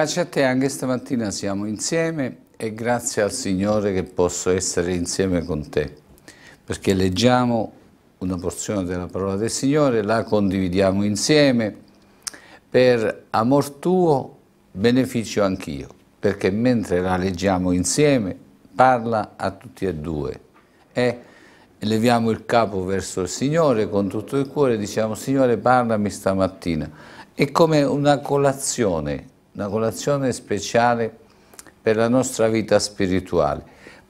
Pace a te, anche stamattina siamo insieme e grazie al Signore che posso essere insieme con te, perché leggiamo una porzione della parola del Signore, la condividiamo insieme per amor tuo, beneficio anch'io, perché mentre la leggiamo insieme parla a tutti e due e leviamo il capo verso il Signore con tutto il cuore, diciamo Signore parlami stamattina. È come una colazione una colazione speciale per la nostra vita spirituale,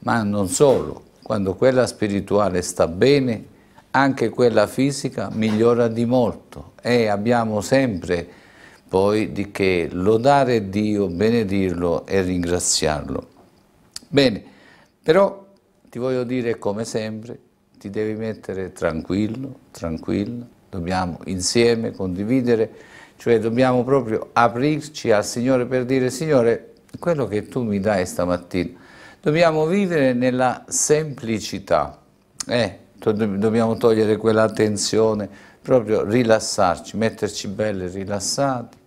ma non solo, quando quella spirituale sta bene, anche quella fisica migliora di molto e abbiamo sempre poi di che lodare Dio, benedirlo e ringraziarlo. Bene, però ti voglio dire come sempre, ti devi mettere tranquillo, tranquillo, dobbiamo insieme condividere cioè dobbiamo proprio aprirci al Signore per dire Signore, quello che tu mi dai stamattina. Dobbiamo vivere nella semplicità, eh, dobbiamo togliere quella tensione, proprio rilassarci, metterci belli rilassati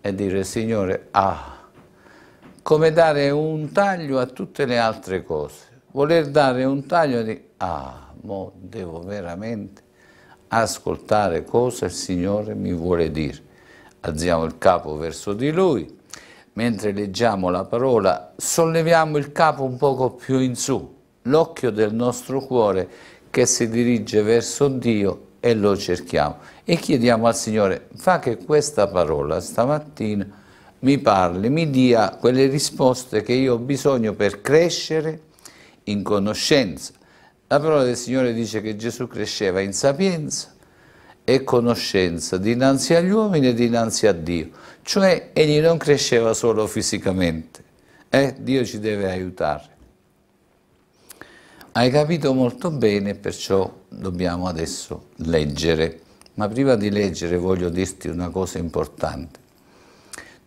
e dire Signore, ah, come dare un taglio a tutte le altre cose. Voler dare un taglio di, ah, mo devo veramente ascoltare cosa il Signore mi vuole dire alziamo il capo verso di lui, mentre leggiamo la parola solleviamo il capo un poco più in su, l'occhio del nostro cuore che si dirige verso Dio e lo cerchiamo e chiediamo al Signore fa che questa parola stamattina mi parli, mi dia quelle risposte che io ho bisogno per crescere in conoscenza. La parola del Signore dice che Gesù cresceva in sapienza, e conoscenza dinanzi agli uomini e dinanzi a Dio. Cioè egli non cresceva solo fisicamente, eh? Dio ci deve aiutare. Hai capito molto bene, perciò dobbiamo adesso leggere. Ma prima di leggere voglio dirti una cosa importante.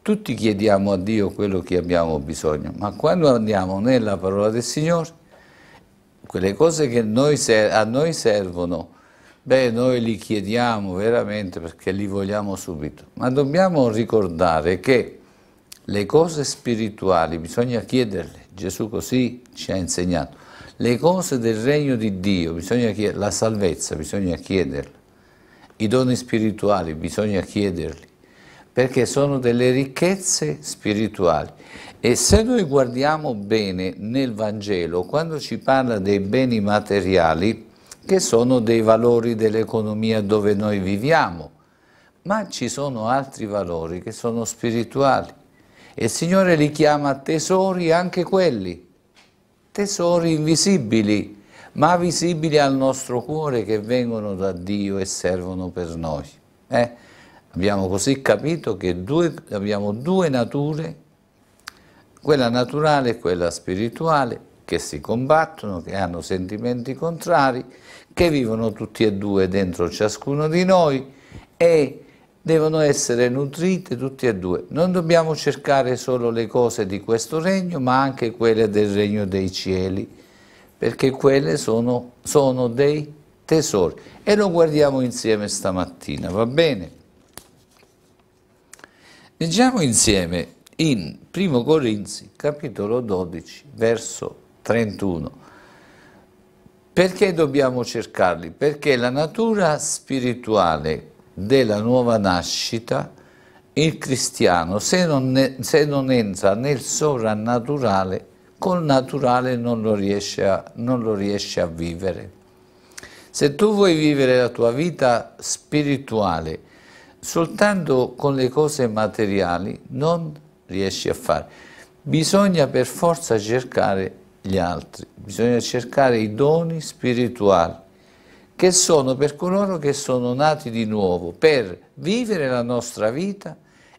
Tutti chiediamo a Dio quello che abbiamo bisogno, ma quando andiamo nella parola del Signore, quelle cose che noi, a noi servono, Beh, noi li chiediamo veramente perché li vogliamo subito, ma dobbiamo ricordare che le cose spirituali bisogna chiederle, Gesù così ci ha insegnato. Le cose del regno di Dio, la salvezza bisogna chiederla, i doni spirituali bisogna chiederli, perché sono delle ricchezze spirituali. E se noi guardiamo bene nel Vangelo, quando ci parla dei beni materiali, che sono dei valori dell'economia dove noi viviamo, ma ci sono altri valori che sono spirituali e il Signore li chiama tesori anche quelli, tesori invisibili, ma visibili al nostro cuore che vengono da Dio e servono per noi. Eh? Abbiamo così capito che due, abbiamo due nature, quella naturale e quella spirituale, che si combattono, che hanno sentimenti contrari, che vivono tutti e due dentro ciascuno di noi e devono essere nutrite tutti e due. Non dobbiamo cercare solo le cose di questo regno, ma anche quelle del regno dei cieli, perché quelle sono, sono dei tesori. E lo guardiamo insieme stamattina, va bene? Leggiamo insieme in 1 Corinzi capitolo 12 verso 31. Perché dobbiamo cercarli? Perché la natura spirituale della nuova nascita, il cristiano, se non, ne, se non entra nel sovrannaturale, col naturale non lo, a, non lo riesce a vivere. Se tu vuoi vivere la tua vita spirituale soltanto con le cose materiali, non riesci a fare. Bisogna per forza cercare gli altri, bisogna cercare i doni spirituali, che sono per coloro che sono nati di nuovo, per vivere la nostra vita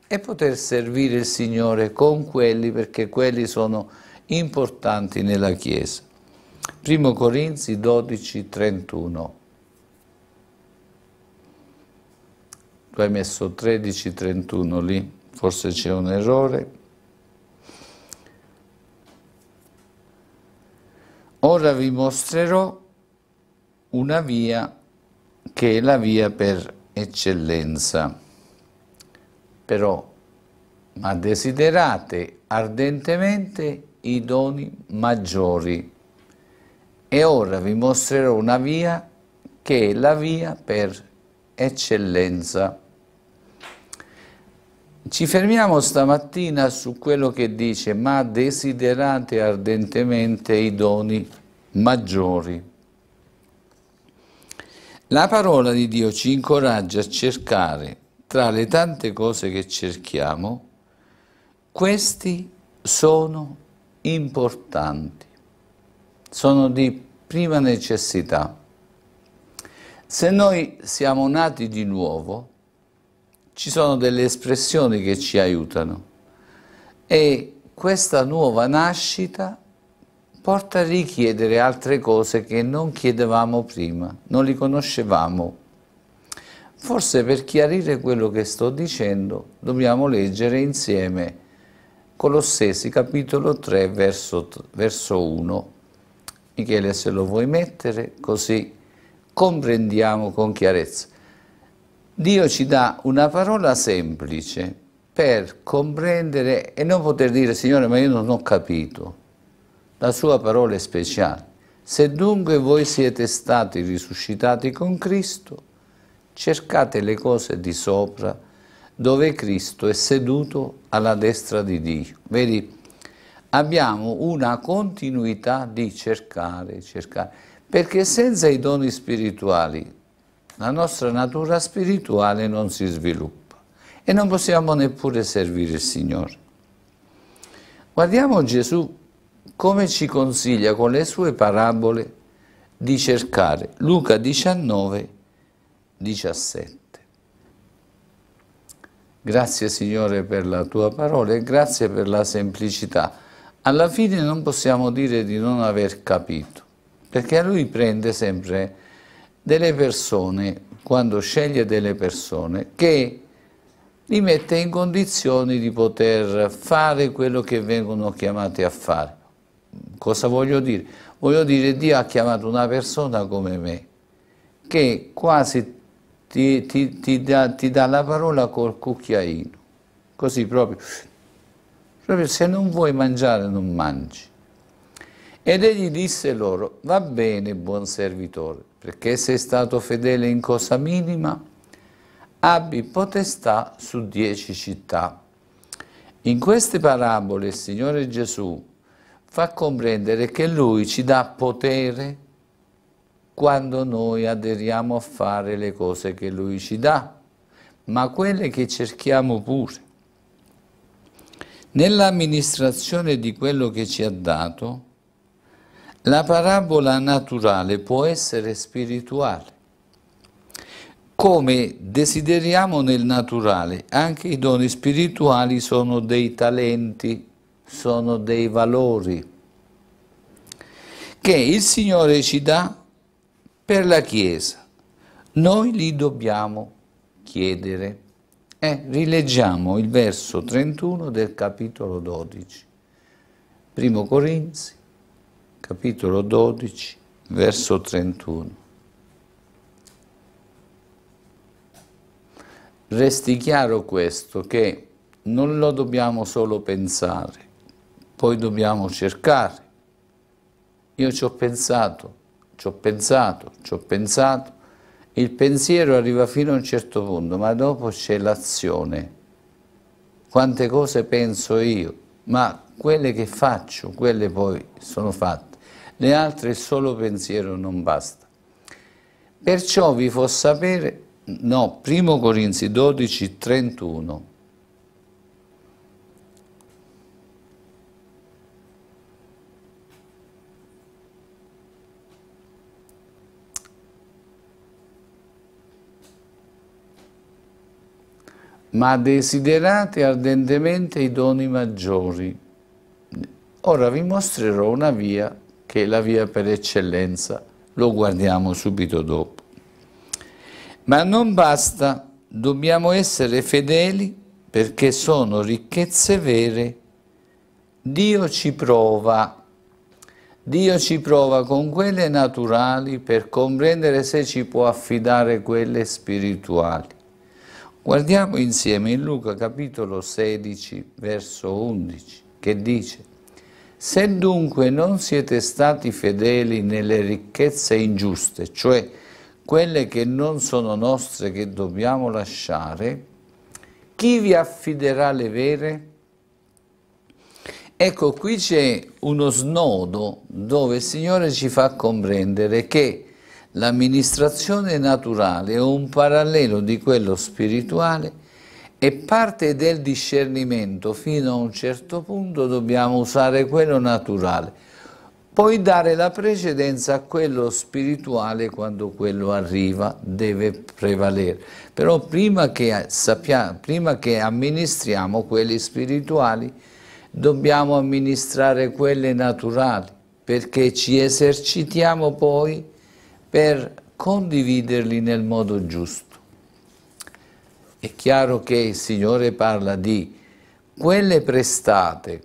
e poter servire il Signore con quelli, perché quelli sono importanti nella Chiesa. 1 Corinzi 12, 31. Tu hai messo 13, 31 lì, forse c'è un errore. Ora vi mostrerò una via che è la via per eccellenza. Però, ma desiderate ardentemente i doni maggiori. E ora vi mostrerò una via che è la via per eccellenza. Ci fermiamo stamattina su quello che dice, ma desiderate ardentemente i doni maggiori. La parola di Dio ci incoraggia a cercare, tra le tante cose che cerchiamo, questi sono importanti, sono di prima necessità. Se noi siamo nati di nuovo, ci sono delle espressioni che ci aiutano e questa nuova nascita porta a richiedere altre cose che non chiedevamo prima, non li conoscevamo. Forse per chiarire quello che sto dicendo dobbiamo leggere insieme Colossesi capitolo 3 verso, verso 1. Michele se lo vuoi mettere così comprendiamo con chiarezza. Dio ci dà una parola semplice per comprendere e non poter dire Signore ma io non ho capito. La sua parola è speciale. Se dunque voi siete stati risuscitati con Cristo, cercate le cose di sopra dove Cristo è seduto alla destra di Dio. Vedi, abbiamo una continuità di cercare, cercare, perché senza i doni spirituali la nostra natura spirituale non si sviluppa e non possiamo neppure servire il Signore. Guardiamo Gesù come ci consiglia con le sue parabole di cercare Luca 19, 17. Grazie Signore per la tua parola e grazie per la semplicità. Alla fine non possiamo dire di non aver capito, perché a Lui prende sempre delle persone, quando sceglie delle persone, che li mette in condizioni di poter fare quello che vengono chiamati a fare. Cosa voglio dire? Voglio dire, Dio ha chiamato una persona come me, che quasi ti, ti, ti, dà, ti dà la parola col cucchiaino, così proprio. Proprio se non vuoi mangiare non mangi. Ed egli disse loro, va bene buon servitore, perché sei stato fedele in cosa minima, abbi potestà su dieci città. In queste parabole il Signore Gesù fa comprendere che Lui ci dà potere quando noi aderiamo a fare le cose che Lui ci dà, ma quelle che cerchiamo pure. Nell'amministrazione di quello che ci ha dato, la parabola naturale può essere spirituale. Come desideriamo nel naturale, anche i doni spirituali sono dei talenti, sono dei valori che il Signore ci dà per la Chiesa. Noi li dobbiamo chiedere. Eh, rileggiamo il verso 31 del capitolo 12, primo Corinzi capitolo 12, verso 31. Resti chiaro questo, che non lo dobbiamo solo pensare, poi dobbiamo cercare. Io ci ho pensato, ci ho pensato, ci ho pensato, il pensiero arriva fino a un certo punto, ma dopo c'è l'azione. Quante cose penso io, ma quelle che faccio, quelle poi sono fatte le altre il solo pensiero non basta. Perciò vi fa sapere, no, 1 Corinzi 12, 31. ma desiderate ardentemente i doni maggiori. Ora vi mostrerò una via che è la via per eccellenza, lo guardiamo subito dopo. Ma non basta, dobbiamo essere fedeli perché sono ricchezze vere. Dio ci prova, Dio ci prova con quelle naturali per comprendere se ci può affidare quelle spirituali. Guardiamo insieme in Luca capitolo 16, verso 11, che dice se dunque non siete stati fedeli nelle ricchezze ingiuste, cioè quelle che non sono nostre che dobbiamo lasciare, chi vi affiderà le vere? Ecco, qui c'è uno snodo dove il Signore ci fa comprendere che l'amministrazione naturale è un parallelo di quello spirituale e parte del discernimento, fino a un certo punto dobbiamo usare quello naturale, poi dare la precedenza a quello spirituale quando quello arriva deve prevalere. Però prima che, sappiamo, prima che amministriamo quelli spirituali dobbiamo amministrare quelle naturali perché ci esercitiamo poi per condividerli nel modo giusto. È chiaro che il Signore parla di quelle prestate,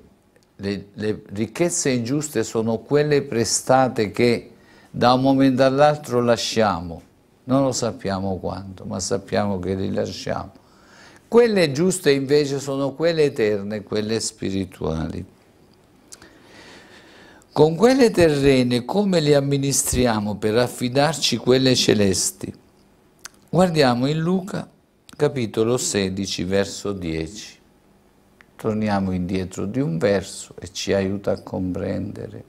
le, le ricchezze ingiuste sono quelle prestate che da un momento all'altro lasciamo, non lo sappiamo quanto, ma sappiamo che li lasciamo. Quelle giuste invece sono quelle eterne, quelle spirituali. Con quelle terrene come le amministriamo per affidarci quelle celesti? Guardiamo in Luca capitolo 16, verso 10. Torniamo indietro di un verso e ci aiuta a comprendere.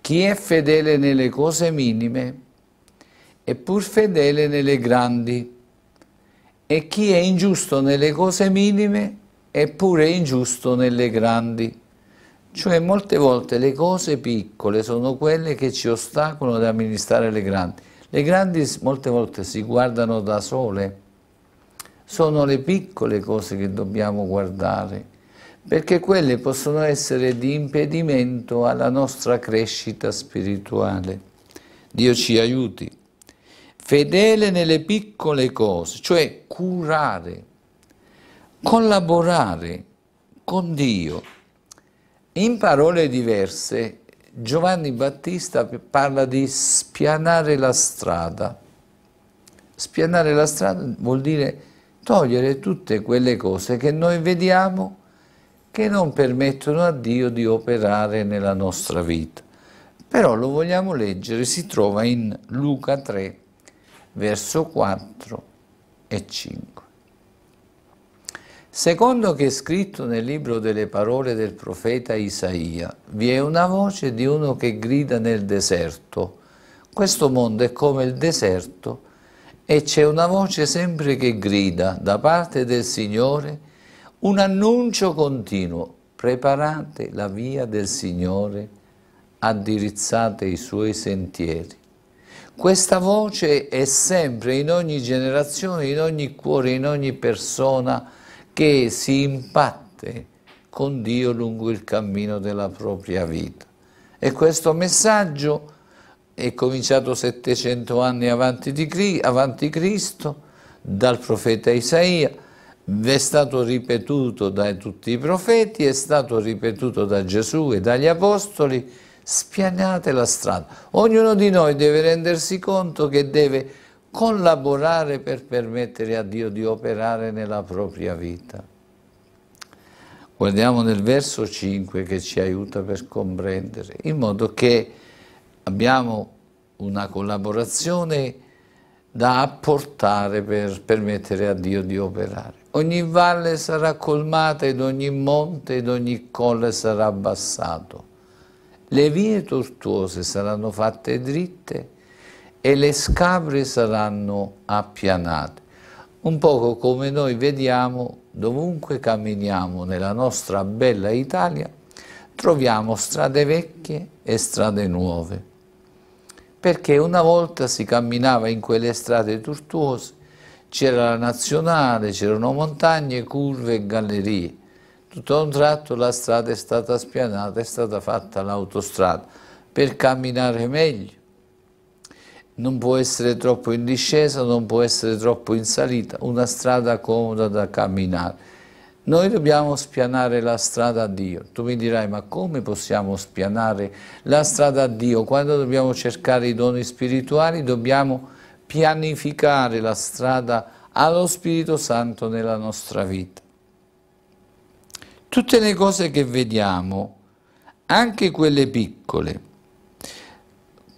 Chi è fedele nelle cose minime è pur fedele nelle grandi e chi è ingiusto nelle cose minime è pure ingiusto nelle grandi. Cioè molte volte le cose piccole sono quelle che ci ostacolano ad amministrare le grandi. Le grandi molte volte si guardano da sole, sono le piccole cose che dobbiamo guardare, perché quelle possono essere di impedimento alla nostra crescita spirituale. Dio ci aiuti. Fedele nelle piccole cose, cioè curare, collaborare con Dio. In parole diverse, Giovanni Battista parla di spianare la strada. Spianare la strada vuol dire togliere tutte quelle cose che noi vediamo che non permettono a Dio di operare nella nostra vita. Però lo vogliamo leggere, si trova in Luca 3, verso 4 e 5. Secondo che è scritto nel libro delle parole del profeta Isaia, vi è una voce di uno che grida nel deserto. Questo mondo è come il deserto e c'è una voce sempre che grida da parte del Signore, un annuncio continuo. Preparate la via del Signore, addirizzate i suoi sentieri. Questa voce è sempre in ogni generazione, in ogni cuore, in ogni persona, che si impatte con Dio lungo il cammino della propria vita. E questo messaggio è cominciato 700 anni avanti, di, avanti Cristo dal profeta Isaia, è stato ripetuto da tutti i profeti, è stato ripetuto da Gesù e dagli apostoli, spianate la strada. Ognuno di noi deve rendersi conto che deve collaborare per permettere a Dio di operare nella propria vita. Guardiamo nel verso 5 che ci aiuta per comprendere, in modo che abbiamo una collaborazione da apportare per permettere a Dio di operare. Ogni valle sarà colmata ed ogni monte ed ogni colle sarà abbassato. Le vie tortuose saranno fatte dritte e le scabre saranno appianate. Un poco come noi vediamo dovunque camminiamo nella nostra bella Italia, troviamo strade vecchie e strade nuove. Perché una volta si camminava in quelle strade tortuose, c'era la nazionale, c'erano montagne, curve e gallerie. Tutto a un tratto la strada è stata spianata, è stata fatta l'autostrada per camminare meglio non può essere troppo in discesa, non può essere troppo in salita, una strada comoda da camminare. Noi dobbiamo spianare la strada a Dio. Tu mi dirai, ma come possiamo spianare la strada a Dio? Quando dobbiamo cercare i doni spirituali dobbiamo pianificare la strada allo Spirito Santo nella nostra vita. Tutte le cose che vediamo, anche quelle piccole,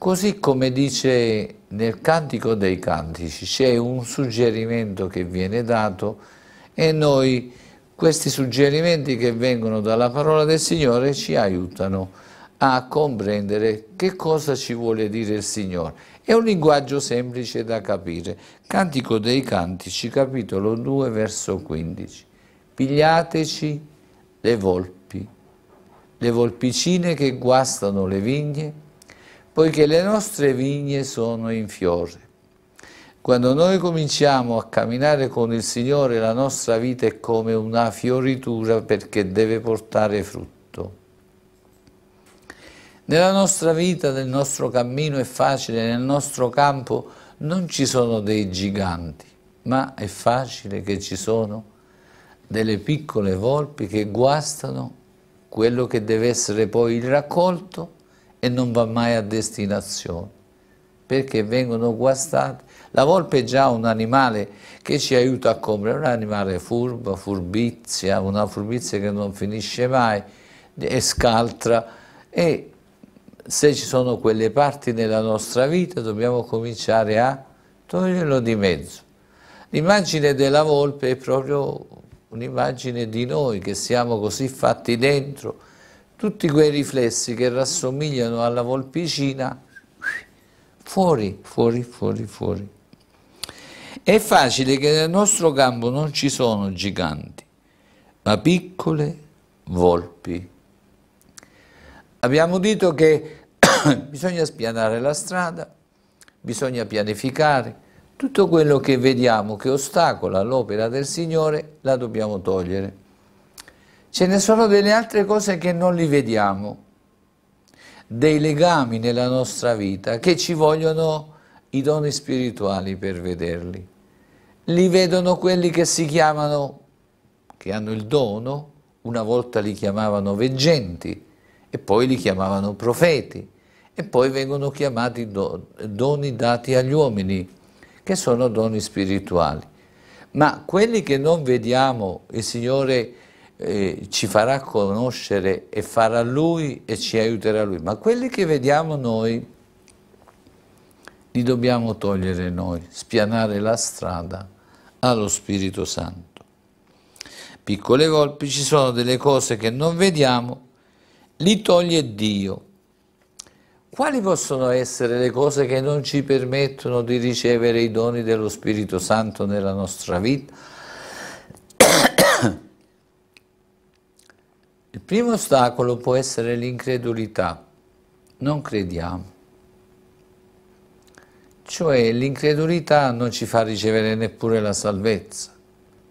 Così come dice nel Cantico dei Cantici, c'è un suggerimento che viene dato e noi questi suggerimenti che vengono dalla parola del Signore ci aiutano a comprendere che cosa ci vuole dire il Signore. È un linguaggio semplice da capire. Cantico dei Cantici, capitolo 2, verso 15. Pigliateci le volpi, le volpicine che guastano le vigne, poiché le nostre vigne sono in fiore. Quando noi cominciamo a camminare con il Signore, la nostra vita è come una fioritura perché deve portare frutto. Nella nostra vita, nel nostro cammino è facile, nel nostro campo non ci sono dei giganti, ma è facile che ci sono delle piccole volpi che guastano quello che deve essere poi il raccolto e non va mai a destinazione, perché vengono guastati. La volpe è già un animale che ci aiuta a comprare, un animale furbo, furbizia, una furbizia che non finisce mai e scaltra e se ci sono quelle parti nella nostra vita dobbiamo cominciare a toglierlo di mezzo. L'immagine della volpe è proprio un'immagine di noi che siamo così fatti dentro, tutti quei riflessi che rassomigliano alla volpicina, fuori, fuori, fuori, fuori. È facile che nel nostro campo non ci sono giganti, ma piccole volpi. Abbiamo detto che bisogna spianare la strada, bisogna pianificare, tutto quello che vediamo che ostacola l'opera del Signore la dobbiamo togliere ce ne sono delle altre cose che non li vediamo, dei legami nella nostra vita che ci vogliono i doni spirituali per vederli. Li vedono quelli che si chiamano, che hanno il dono, una volta li chiamavano veggenti e poi li chiamavano profeti e poi vengono chiamati doni dati agli uomini, che sono doni spirituali. Ma quelli che non vediamo, il Signore eh, ci farà conoscere e farà Lui e ci aiuterà Lui, ma quelli che vediamo noi li dobbiamo togliere noi, spianare la strada allo Spirito Santo. Piccole colpi ci sono delle cose che non vediamo, li toglie Dio. Quali possono essere le cose che non ci permettono di ricevere i doni dello Spirito Santo nella nostra vita? primo ostacolo può essere l'incredulità. Non crediamo. Cioè l'incredulità non ci fa ricevere neppure la salvezza.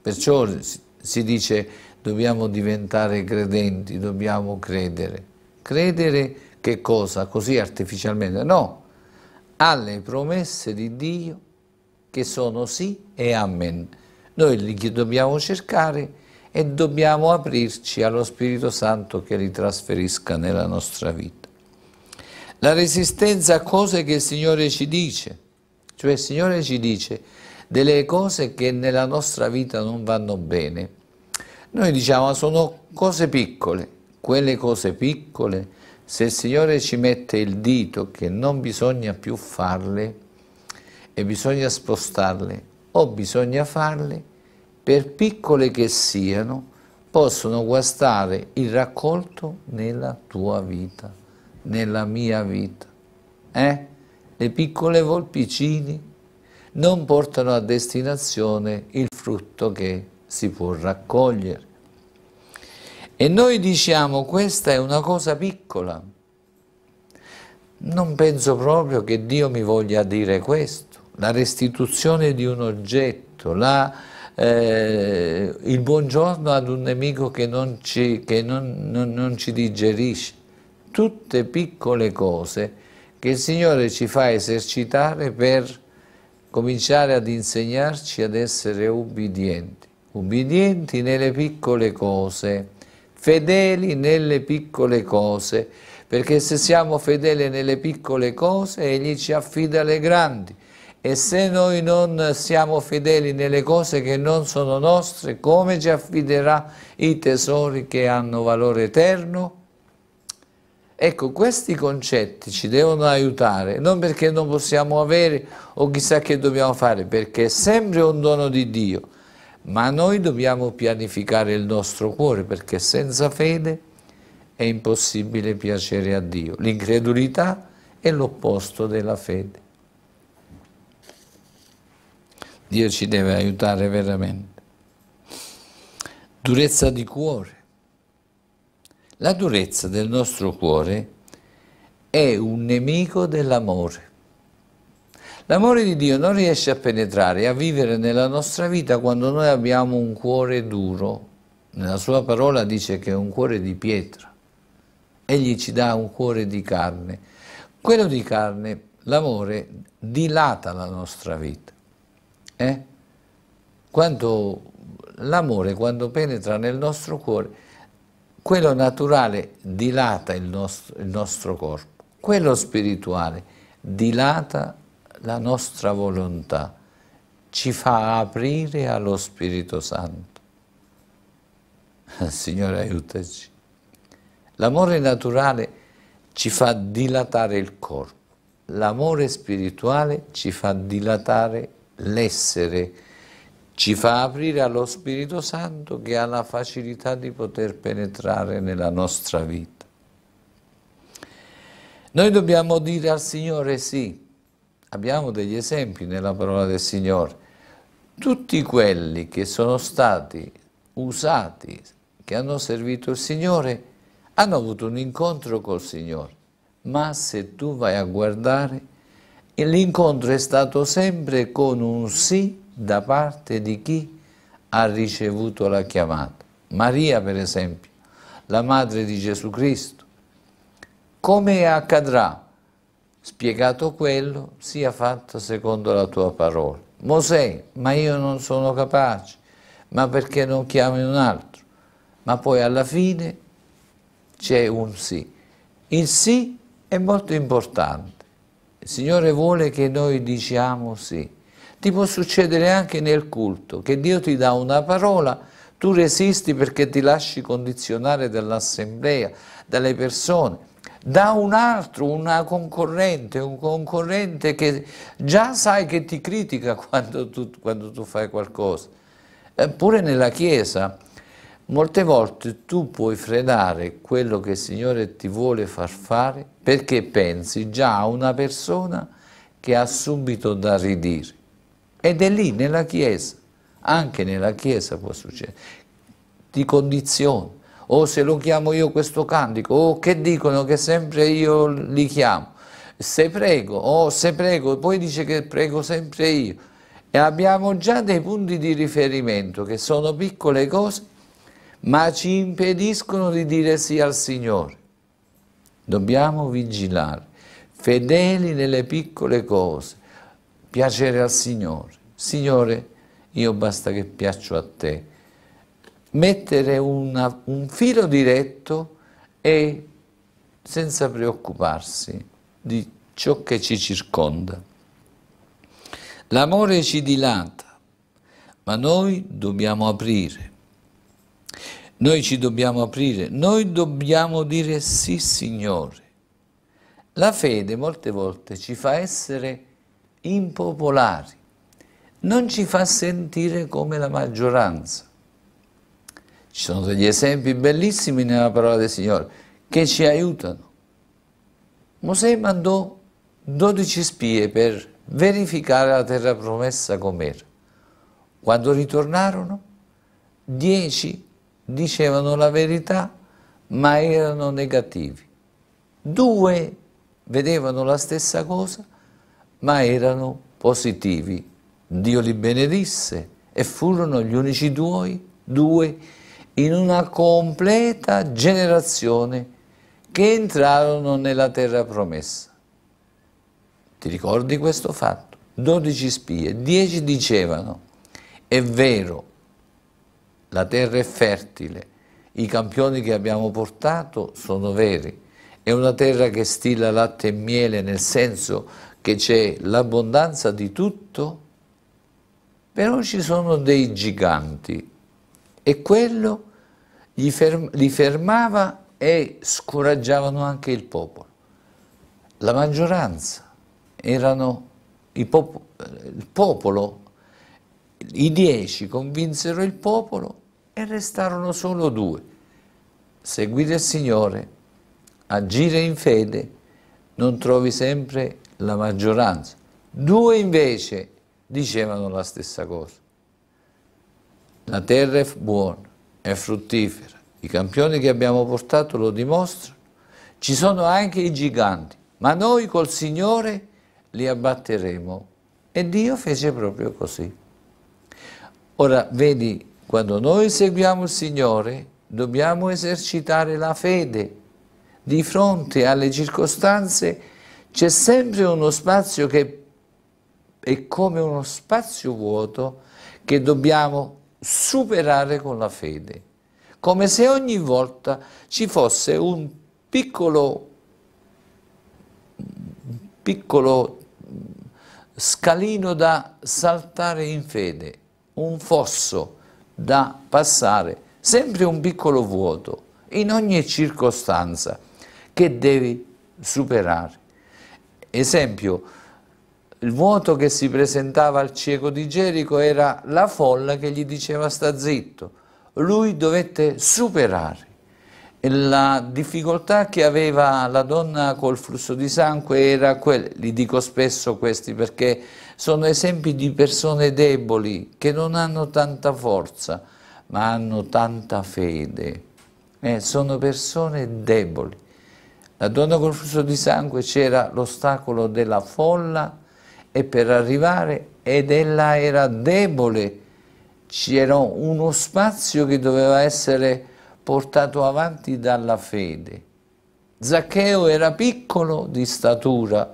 Perciò si dice dobbiamo diventare credenti, dobbiamo credere. Credere che cosa? Così artificialmente? No, alle promesse di Dio che sono sì e amen. Noi li dobbiamo cercare e dobbiamo aprirci allo Spirito Santo che li trasferisca nella nostra vita. La resistenza a cose che il Signore ci dice, cioè il Signore ci dice delle cose che nella nostra vita non vanno bene. Noi diciamo sono cose piccole, quelle cose piccole, se il Signore ci mette il dito che non bisogna più farle e bisogna spostarle o bisogna farle, per piccole che siano, possono guastare il raccolto nella tua vita, nella mia vita. Eh? Le piccole volpicini non portano a destinazione il frutto che si può raccogliere. E noi diciamo questa è una cosa piccola. Non penso proprio che Dio mi voglia dire questo. La restituzione di un oggetto, la restituzione eh, il buongiorno ad un nemico che, non ci, che non, non, non ci digerisce. Tutte piccole cose che il Signore ci fa esercitare per cominciare ad insegnarci ad essere ubbidienti, ubbidienti nelle piccole cose, fedeli nelle piccole cose, perché se siamo fedeli nelle piccole cose, Egli ci affida le grandi. E se noi non siamo fedeli nelle cose che non sono nostre, come ci affiderà i tesori che hanno valore eterno? Ecco, questi concetti ci devono aiutare, non perché non possiamo avere o chissà che dobbiamo fare, perché è sempre un dono di Dio, ma noi dobbiamo pianificare il nostro cuore, perché senza fede è impossibile piacere a Dio. L'incredulità è l'opposto della fede. Dio ci deve aiutare veramente. Durezza di cuore. La durezza del nostro cuore è un nemico dell'amore. L'amore di Dio non riesce a penetrare, a vivere nella nostra vita quando noi abbiamo un cuore duro. Nella sua parola dice che è un cuore di pietra. Egli ci dà un cuore di carne. Quello di carne, l'amore, dilata la nostra vita. Eh? Quando l'amore, quando penetra nel nostro cuore, quello naturale dilata il nostro, il nostro corpo, quello spirituale dilata la nostra volontà, ci fa aprire allo Spirito Santo. Signore aiutaci. L'amore naturale ci fa dilatare il corpo, l'amore spirituale ci fa dilatare il corpo l'essere ci fa aprire allo Spirito Santo che ha la facilità di poter penetrare nella nostra vita. Noi dobbiamo dire al Signore sì, abbiamo degli esempi nella parola del Signore, tutti quelli che sono stati usati, che hanno servito il Signore, hanno avuto un incontro col Signore, ma se tu vai a guardare l'incontro è stato sempre con un sì da parte di chi ha ricevuto la chiamata. Maria, per esempio, la madre di Gesù Cristo. Come accadrà? Spiegato quello, sia fatto secondo la tua parola. Mosè, ma io non sono capace, ma perché non chiami un altro? Ma poi alla fine c'è un sì. Il sì è molto importante il Signore vuole che noi diciamo sì. Ti può succedere anche nel culto, che Dio ti dà una parola, tu resisti perché ti lasci condizionare dall'assemblea, dalle persone da un altro, una concorrente, un concorrente che già sai che ti critica quando tu, quando tu fai qualcosa. Eppure nella Chiesa Molte volte tu puoi frenare quello che il Signore ti vuole far fare perché pensi già a una persona che ha subito da ridire. Ed è lì, nella Chiesa, anche nella Chiesa può succedere, ti condizioni. O se lo chiamo io questo cantico, o che dicono che sempre io li chiamo. Se prego, o se prego, poi dice che prego sempre io. E abbiamo già dei punti di riferimento che sono piccole cose ma ci impediscono di dire sì al Signore. Dobbiamo vigilare, fedeli nelle piccole cose, piacere al Signore. Signore, io basta che piaccio a te. Mettere una, un filo diretto e senza preoccuparsi di ciò che ci circonda. L'amore ci dilata, ma noi dobbiamo aprire noi ci dobbiamo aprire, noi dobbiamo dire sì Signore. La fede molte volte ci fa essere impopolari, non ci fa sentire come la maggioranza. Ci sono degli esempi bellissimi nella parola del Signore che ci aiutano. Mosè mandò 12 spie per verificare la terra promessa com'era. Quando ritornarono, 10 spie dicevano la verità ma erano negativi. Due vedevano la stessa cosa ma erano positivi. Dio li benedisse e furono gli unici due, due in una completa generazione che entrarono nella terra promessa. Ti ricordi questo fatto? Dodici spie, dieci dicevano, è vero, la terra è fertile, i campioni che abbiamo portato sono veri, è una terra che stila latte e miele nel senso che c'è l'abbondanza di tutto, però ci sono dei giganti e quello ferm li fermava e scoraggiavano anche il popolo. La maggioranza erano pop il popolo, i dieci convinsero il popolo e restarono solo due. Seguire il Signore, agire in fede, non trovi sempre la maggioranza. Due invece dicevano la stessa cosa. La terra è buona, è fruttifera. I campioni che abbiamo portato lo dimostrano. Ci sono anche i giganti, ma noi col Signore li abbatteremo. E Dio fece proprio così. Ora, vedi quando noi seguiamo il Signore dobbiamo esercitare la fede. Di fronte alle circostanze c'è sempre uno spazio che è come uno spazio vuoto che dobbiamo superare con la fede. Come se ogni volta ci fosse un piccolo, piccolo scalino da saltare in fede, un fosso da passare, sempre un piccolo vuoto, in ogni circostanza, che devi superare. Esempio, il vuoto che si presentava al cieco di Gerico era la folla che gli diceva sta zitto. Lui dovette superare la difficoltà che aveva la donna col flusso di sangue era quella, li dico spesso questi perché sono esempi di persone deboli che non hanno tanta forza, ma hanno tanta fede. Eh, sono persone deboli. La donna col flusso di sangue c'era l'ostacolo della folla e per arrivare, ed ella era debole, c'era uno spazio che doveva essere portato avanti dalla fede. Zaccheo era piccolo di statura,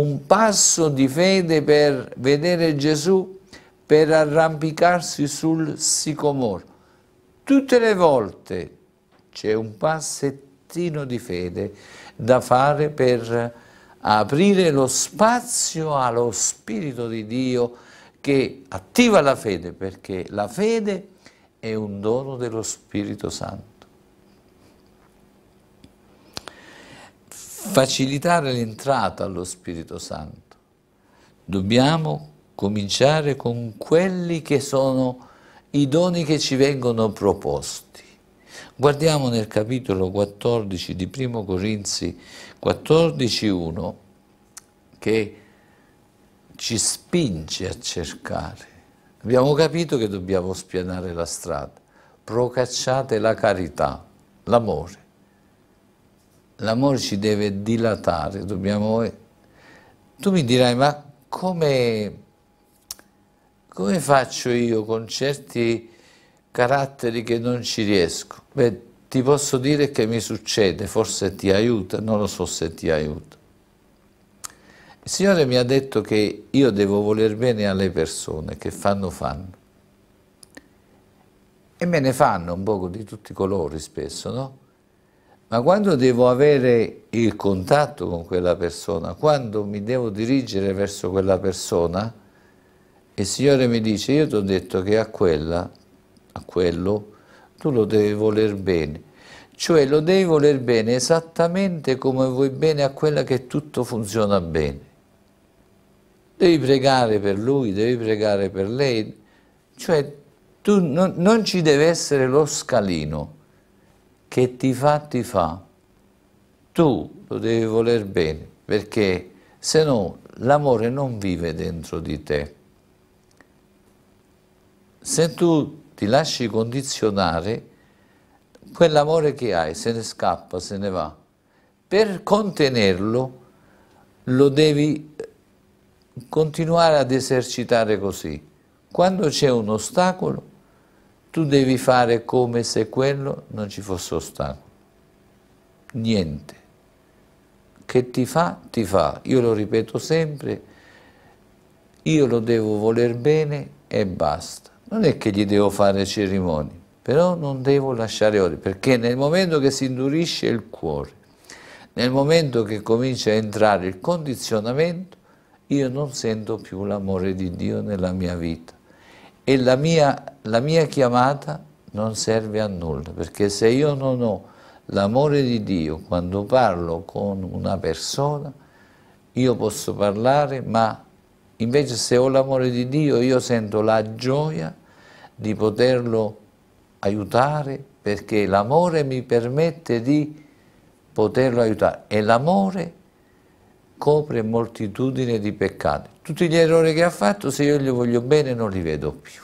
un passo di fede per vedere Gesù, per arrampicarsi sul sicomoro. Tutte le volte c'è un passettino di fede da fare per aprire lo spazio allo Spirito di Dio che attiva la fede, perché la fede è un dono dello Spirito Santo. facilitare l'entrata allo Spirito Santo. Dobbiamo cominciare con quelli che sono i doni che ci vengono proposti. Guardiamo nel capitolo 14 di Primo Corinzi 14.1 che ci spinge a cercare. Abbiamo capito che dobbiamo spianare la strada. Procacciate la carità, l'amore l'amore ci deve dilatare, dobbiamo... Eh, tu mi dirai, ma come, come faccio io con certi caratteri che non ci riesco? Beh, ti posso dire che mi succede, forse ti aiuta, non lo so se ti aiuta. Il Signore mi ha detto che io devo voler bene alle persone, che fanno fanno. E me ne fanno un poco di tutti i colori spesso, no? ma quando devo avere il contatto con quella persona, quando mi devo dirigere verso quella persona, il Signore mi dice, io ti ho detto che a quella, a quello, tu lo devi voler bene. Cioè lo devi voler bene esattamente come vuoi bene a quella che tutto funziona bene. Devi pregare per lui, devi pregare per lei, cioè tu, non, non ci deve essere lo scalino che ti fa, ti fa. Tu lo devi voler bene, perché se no l'amore non vive dentro di te. Se tu ti lasci condizionare, quell'amore che hai se ne scappa, se ne va. Per contenerlo lo devi eh, continuare ad esercitare così. Quando c'è un ostacolo, tu devi fare come se quello non ci fosse stato. Niente. Che ti fa, ti fa. Io lo ripeto sempre, io lo devo voler bene e basta. Non è che gli devo fare cerimonie, però non devo lasciare ore, perché nel momento che si indurisce il cuore, nel momento che comincia a entrare il condizionamento, io non sento più l'amore di Dio nella mia vita e la mia, la mia chiamata non serve a nulla, perché se io non ho l'amore di Dio quando parlo con una persona, io posso parlare, ma invece se ho l'amore di Dio io sento la gioia di poterlo aiutare perché l'amore mi permette di poterlo aiutare e l'amore copre moltitudine di peccati tutti gli errori che ha fatto, se io gli voglio bene non li vedo più.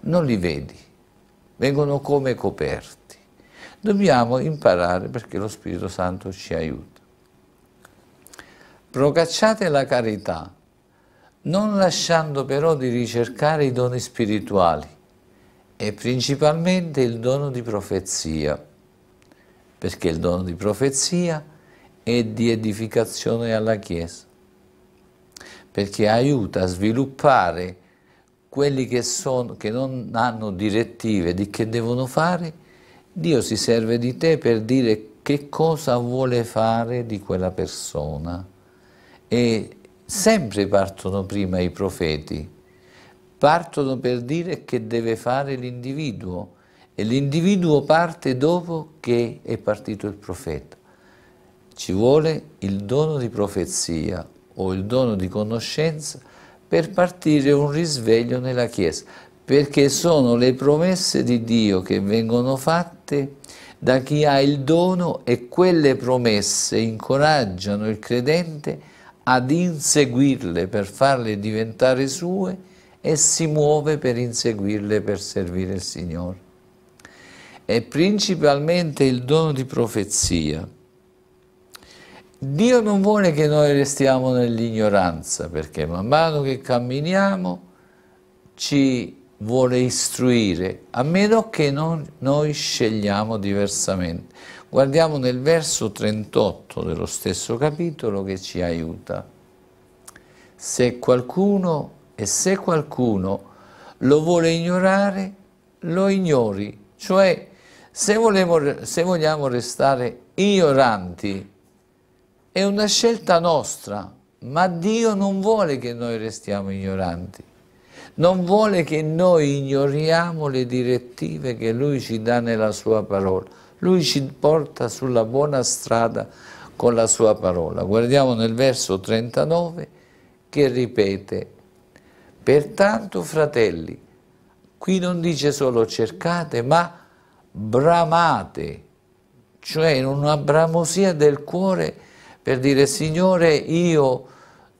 Non li vedi, vengono come coperti. Dobbiamo imparare perché lo Spirito Santo ci aiuta. Procacciate la carità, non lasciando però di ricercare i doni spirituali e principalmente il dono di profezia, perché il dono di profezia è di edificazione alla Chiesa perché aiuta a sviluppare quelli che, sono, che non hanno direttive di che devono fare, Dio si serve di te per dire che cosa vuole fare di quella persona. E sempre partono prima i profeti, partono per dire che deve fare l'individuo e l'individuo parte dopo che è partito il profeta. Ci vuole il dono di profezia, o il dono di conoscenza per partire un risveglio nella Chiesa, perché sono le promesse di Dio che vengono fatte da chi ha il dono e quelle promesse incoraggiano il credente ad inseguirle per farle diventare sue e si muove per inseguirle per servire il Signore. È principalmente il dono di profezia Dio non vuole che noi restiamo nell'ignoranza, perché man mano che camminiamo ci vuole istruire, a meno che noi scegliamo diversamente. Guardiamo nel verso 38 dello stesso capitolo che ci aiuta. Se qualcuno, e se qualcuno lo vuole ignorare, lo ignori. Cioè, se, volevo, se vogliamo restare ignoranti è una scelta nostra, ma Dio non vuole che noi restiamo ignoranti. Non vuole che noi ignoriamo le direttive che Lui ci dà nella Sua parola. Lui ci porta sulla buona strada con la Sua parola. Guardiamo nel verso 39 che ripete, pertanto fratelli, qui non dice solo cercate, ma bramate, cioè in una bramosia del cuore per dire Signore io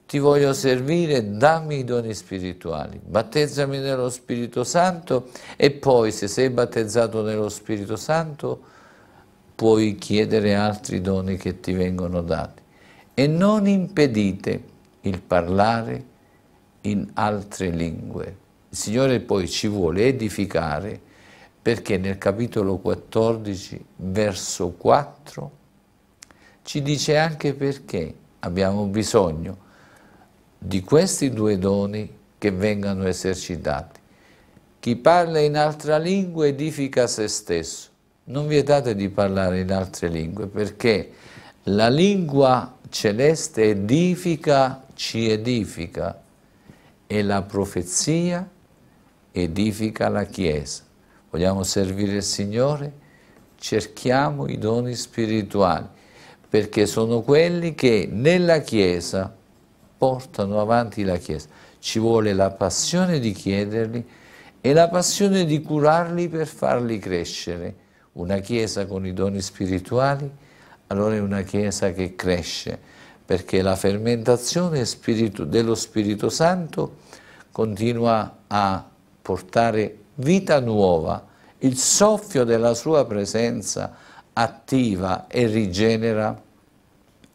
ti voglio servire, dammi i doni spirituali, battezzami nello Spirito Santo e poi se sei battezzato nello Spirito Santo puoi chiedere altri doni che ti vengono dati e non impedite il parlare in altre lingue. Il Signore poi ci vuole edificare perché nel capitolo 14, verso 4, ci dice anche perché abbiamo bisogno di questi due doni che vengano esercitati. Chi parla in altra lingua edifica se stesso. Non vietate di parlare in altre lingue perché la lingua celeste edifica, ci edifica e la profezia edifica la Chiesa. Vogliamo servire il Signore? Cerchiamo i doni spirituali perché sono quelli che nella Chiesa portano avanti la Chiesa. Ci vuole la passione di chiederli e la passione di curarli per farli crescere. Una Chiesa con i doni spirituali, allora è una Chiesa che cresce, perché la fermentazione dello Spirito Santo continua a portare vita nuova, il soffio della sua presenza attiva e rigenera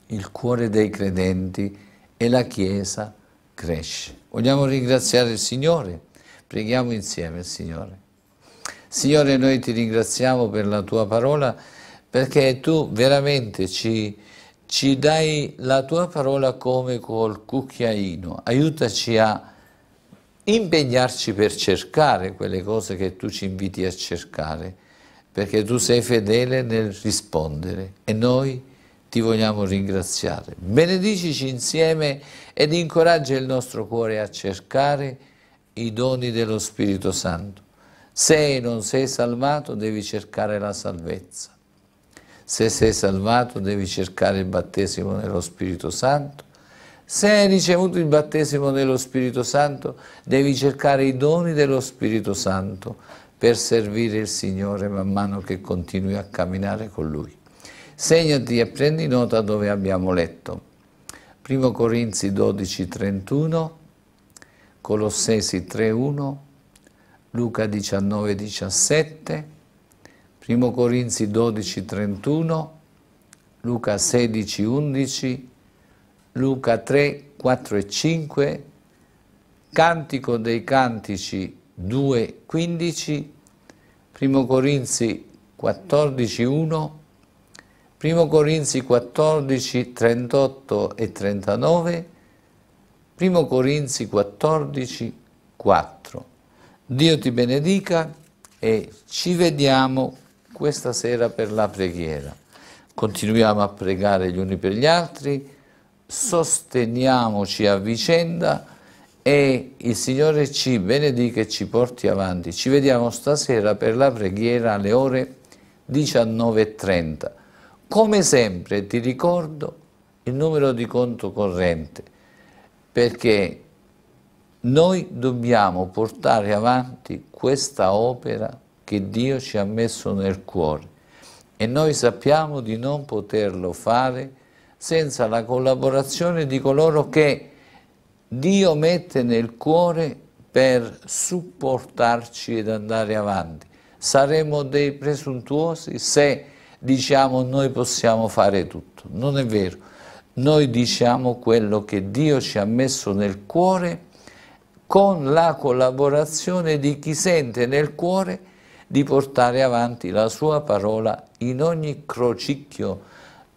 il cuore dei credenti e la Chiesa cresce. Vogliamo ringraziare il Signore? Preghiamo insieme il Signore. Signore, noi ti ringraziamo per la tua parola perché tu veramente ci, ci dai la tua parola come col cucchiaino. Aiutaci a impegnarci per cercare quelle cose che tu ci inviti a cercare perché tu sei fedele nel rispondere e noi ti vogliamo ringraziare. Benedicici insieme ed incoraggia il nostro cuore a cercare i doni dello Spirito Santo. Se non sei salvato devi cercare la salvezza. Se sei salvato devi cercare il battesimo nello Spirito Santo. Se hai ricevuto il battesimo nello Spirito Santo devi cercare i doni dello Spirito Santo per servire il Signore man mano che continui a camminare con Lui. Segnati e prendi nota dove abbiamo letto. 1 Corinzi 12, 31, Colossesi 3, 1, Luca 19, 17, 1 Corinzi 12, 31, Luca 16, 11, Luca 3, 4 e 5, Cantico dei Cantici 2, 15, 1 Corinzi 14, 1, 1 Corinzi 14, 38 e 39, 1 Corinzi 14, 4. Dio ti benedica e ci vediamo questa sera per la preghiera. Continuiamo a pregare gli uni per gli altri, sosteniamoci a vicenda e il Signore ci benedica e ci porti avanti. Ci vediamo stasera per la preghiera alle ore 19.30. Come sempre ti ricordo il numero di conto corrente perché noi dobbiamo portare avanti questa opera che Dio ci ha messo nel cuore e noi sappiamo di non poterlo fare senza la collaborazione di coloro che Dio mette nel cuore per supportarci ed andare avanti. Saremo dei presuntuosi se diciamo noi possiamo fare tutto. Non è vero. Noi diciamo quello che Dio ci ha messo nel cuore con la collaborazione di chi sente nel cuore di portare avanti la sua parola in ogni crocicchio,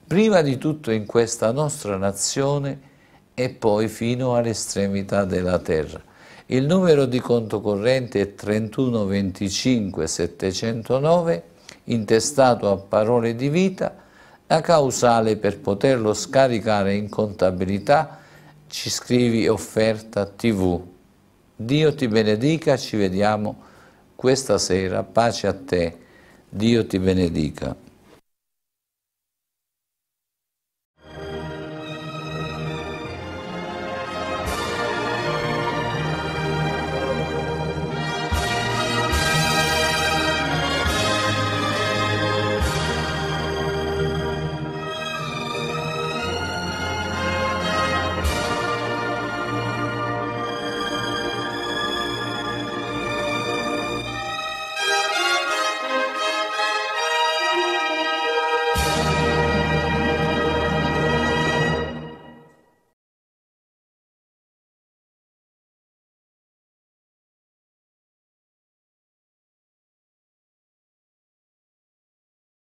prima di tutto in questa nostra nazione, e poi fino all'estremità della terra. Il numero di conto corrente è 3125709, intestato a parole di vita, la causale per poterlo scaricare in contabilità ci scrivi offerta tv. Dio ti benedica, ci vediamo questa sera, pace a te, Dio ti benedica.